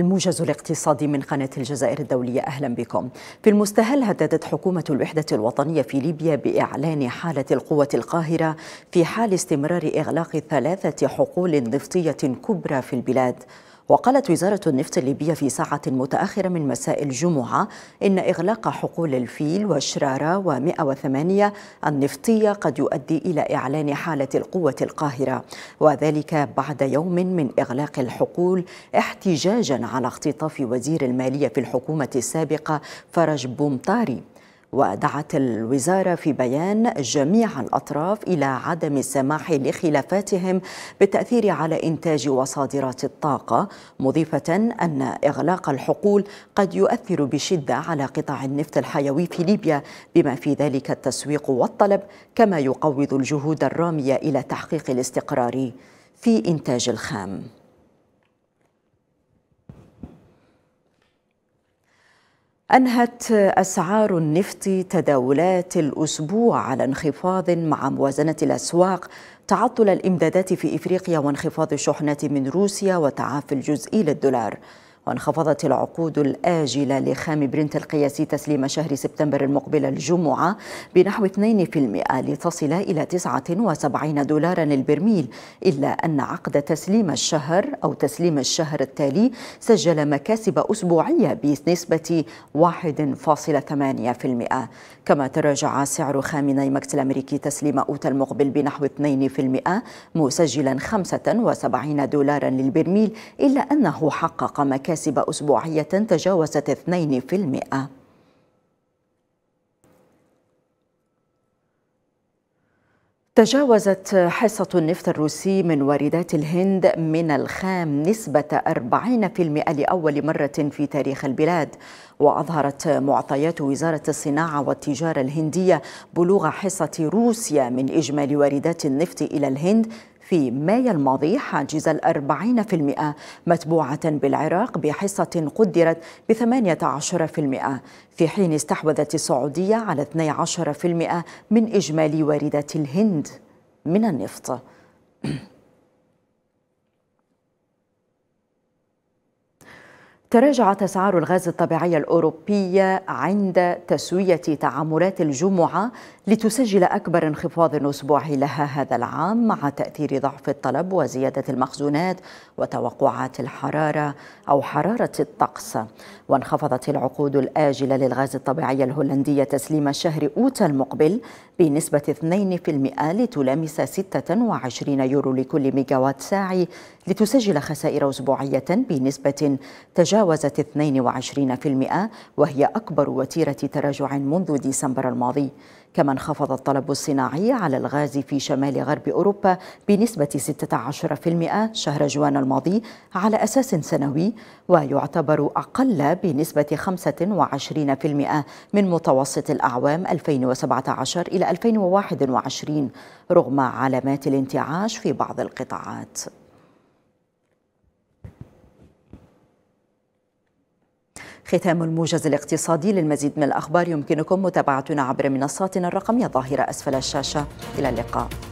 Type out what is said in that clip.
الموجز الاقتصادي من قناة الجزائر الدولية أهلا بكم في المستهل هددت حكومة الوحدة الوطنية في ليبيا بإعلان حالة القوة القاهرة في حال استمرار إغلاق ثلاثة حقول نفطية كبرى في البلاد وقالت وزارة النفط الليبية في ساعة متأخرة من مساء الجمعة إن إغلاق حقول الفيل وشرارة و108 النفطية قد يؤدي إلى إعلان حالة القوة القاهرة وذلك بعد يوم من إغلاق الحقول احتجاجا على اختطاف وزير المالية في الحكومة السابقة فرج بومطاري ودعت الوزارة في بيان جميع الأطراف إلى عدم السماح لخلافاتهم بالتأثير على إنتاج وصادرات الطاقة مضيفة أن إغلاق الحقول قد يؤثر بشدة على قطاع النفط الحيوي في ليبيا بما في ذلك التسويق والطلب كما يقوض الجهود الرامية إلى تحقيق الاستقرار في إنتاج الخام أنهت أسعار النفط تداولات الأسبوع على انخفاض مع موازنة الأسواق تعطل الإمدادات في إفريقيا وانخفاض الشحنات من روسيا وتعافي الجزئي للدولار وانخفضت العقود الآجلة لخام برنت القياسي تسليم شهر سبتمبر المقبل الجمعة بنحو 2% لتصل إلى 79 دولارا البرميل إلا أن عقد تسليم الشهر أو تسليم الشهر التالي سجل مكاسب أسبوعية بنسبة 1.8% كما تراجع سعر خام نيمكس الأمريكي تسليم أوتا المقبل بنحو 2% مسجلا 75 دولارا للبرميل إلا أنه حقق مكاسب مكاسب أسبوعية تجاوزت 2% تجاوزت حصة النفط الروسي من واردات الهند من الخام نسبة 40% لأول مرة في تاريخ البلاد وأظهرت معطيات وزارة الصناعة والتجارة الهندية بلوغ حصة روسيا من إجمالي واردات النفط إلى الهند في مايو الماضي حاجز الأربعين في المئة متبوعة بالعراق بحصة قدرت بثمانية عشر في المئة في حين استحوذت السعودية على 12% من إجمالي واردات الهند من النفط تراجعت أسعار الغاز الطبيعي الأوروبية عند تسوية تعاملات الجمعة لتسجل أكبر انخفاض أسبوعي لها هذا العام مع تأثير ضعف الطلب وزيادة المخزونات وتوقعات الحرارة أو حرارة الطقس وانخفضت العقود الآجلة للغاز الطبيعي الهولندية تسليم شهر أوتا المقبل بنسبة 2% لتلامس 26 يورو لكل ميجاوات ساعي لتسجل خسائر أسبوعية بنسبة تجاوز تجاوزت 22% وهي أكبر وتيرة تراجع منذ ديسمبر الماضي كما انخفض الطلب الصناعي على الغاز في شمال غرب أوروبا بنسبة 16% شهر جوان الماضي على أساس سنوي ويعتبر أقل بنسبة 25% من متوسط الأعوام 2017 إلى 2021 رغم علامات الانتعاش في بعض القطاعات ختام الموجز الاقتصادي للمزيد من الأخبار يمكنكم متابعتنا عبر منصاتنا الرقمية ظاهرة أسفل الشاشة إلى اللقاء